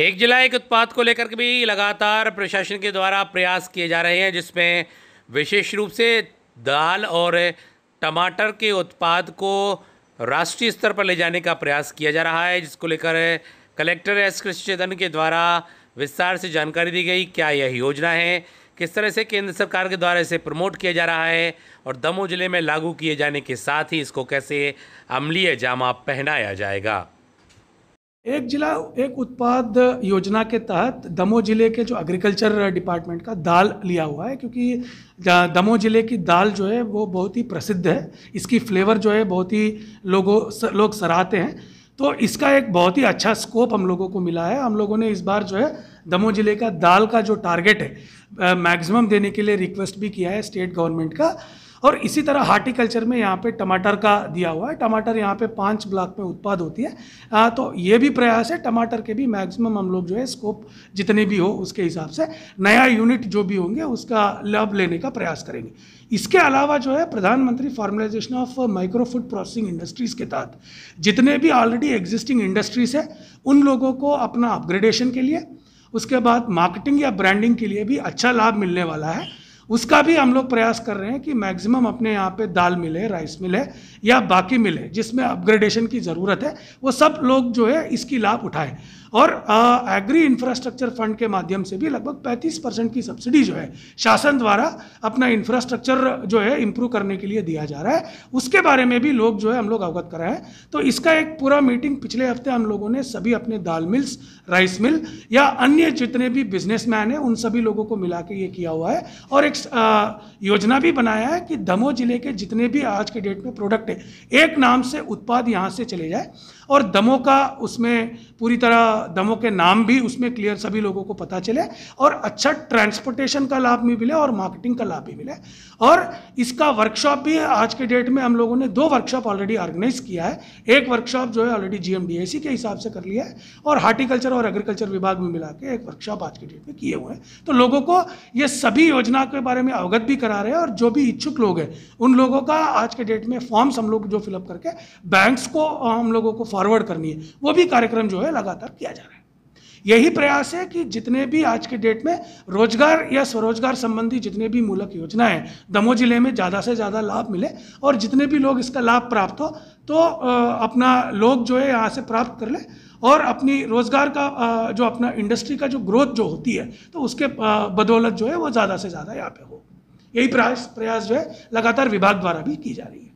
एक जिला एक उत्पाद को लेकर भी लगातार प्रशासन के द्वारा प्रयास किए जा रहे हैं जिसमें विशेष रूप से दाल और टमाटर के उत्पाद को राष्ट्रीय स्तर पर ले जाने का प्रयास किया जा रहा है जिसको लेकर कलेक्टर एस कृष्ण के द्वारा विस्तार से जानकारी दी गई क्या यह योजना है किस तरह से केंद्र सरकार के द्वारा इसे प्रमोट किया जा रहा है और दमोह ज़िले में लागू किए जाने के साथ ही इसको कैसे अमलीय जामा पहनाया जाएगा एक जिला एक उत्पाद योजना के तहत दमोह जिले के जो एग्रीकल्चर डिपार्टमेंट का दाल लिया हुआ है क्योंकि दमोह जिले की दाल जो है वो बहुत ही प्रसिद्ध है इसकी फ्लेवर जो है बहुत ही लोगों लोग सराहते हैं तो इसका एक बहुत ही अच्छा स्कोप हम लोगों को मिला है हम लोगों ने इस बार जो है दमोह जिले का दाल का जो टारगेट है मैक्सिमम देने के लिए रिक्वेस्ट भी किया है स्टेट गवर्नमेंट का और इसी तरह हार्टिकल्चर में यहाँ पे टमाटर का दिया हुआ है टमाटर यहाँ पे पाँच ब्लॉक में उत्पाद होती है आ, तो ये भी प्रयास है टमाटर के भी मैक्सिमम हम लोग जो है स्कोप जितने भी हो उसके हिसाब से नया यूनिट जो भी होंगे उसका लाभ लेने का प्रयास करेंगे इसके अलावा जो है प्रधानमंत्री formalisation of micro food processing industries के तहत जितने भी ऑलरेडी एग्जिस्टिंग इंडस्ट्रीज़ है उन लोगों को अपना अपग्रेडेशन के लिए उसके बाद मार्केटिंग या ब्रांडिंग के लिए भी अच्छा लाभ मिलने वाला है उसका भी हम लोग प्रयास कर रहे हैं कि मैक्सिमम अपने यहाँ पे दाल मिले राइस मिले या बाकी मिले जिसमें अपग्रेडेशन की ज़रूरत है वो सब लोग जो है इसकी लाभ उठाएं और एग्री इंफ्रास्ट्रक्चर फंड के माध्यम से भी लगभग 35 परसेंट की सब्सिडी जो है शासन द्वारा अपना इंफ्रास्ट्रक्चर जो है इम्प्रूव करने के लिए दिया जा रहा है उसके बारे में भी लोग जो है हम लोग अवगत कराएं तो इसका एक पूरा मीटिंग पिछले हफ्ते हम लोगों ने सभी अपने दाल मिल्स राइस मिल या अन्य जितने भी बिजनेसमैन हैं उन सभी लोगों को मिला के ये किया हुआ है और एक एक uh, योजना भी बनाया है कि दमोह जिले के जितने भी आज के डेट में प्रोडक्ट है एक नाम से उत्पाद यहाँ से चले जाए और दमोह का उसमें पूरी तरह दमोह के नाम भी उसमें क्लियर सभी लोगों को पता चले और अच्छा ट्रांसपोर्टेशन का लाभ भी मिले और मार्केटिंग का लाभ भी मिले और इसका वर्कशॉप भी आज के डेट में हम लोगों ने दो वर्कशॉप ऑलरेडी ऑर्गेनाइज किया है एक वर्कशॉप जो है ऑलरेडी जीएमडीएसी के हिसाब से कर लिया है और हार्टिकल्चर और एग्रीकल्चर विभाग में मिला के एक वर्कशॉप आज के डेट में किए हुए हैं तो लोगों को ये सभी योजना के बारे में अवगत भी करा रहे हैं और जो भी इच्छुक लोग हैं उन लोगों का आज के डेट में फॉर्म्स हम लोग जो फिलअप करके बैंक्स को हम लोगों को फॉरवर्ड करनी है वो भी कार्यक्रम जो है लगातार किया जा रहा है यही प्रयास है कि जितने भी आज के डेट में रोजगार या स्वरोजगार संबंधी जितने भी मूलक योजनाएं हैं दमोह जिले में ज़्यादा से ज़्यादा लाभ मिले और जितने भी लोग इसका लाभ प्राप्त हो तो अपना लोग जो है यहाँ से प्राप्त कर लें और अपनी रोज़गार का जो अपना इंडस्ट्री का जो ग्रोथ जो होती है तो उसके बदौलत जो है वो ज़्यादा से ज़्यादा यहाँ पे हो यही प्रयास प्रयास जो है लगातार विभाग द्वारा भी की जा रही है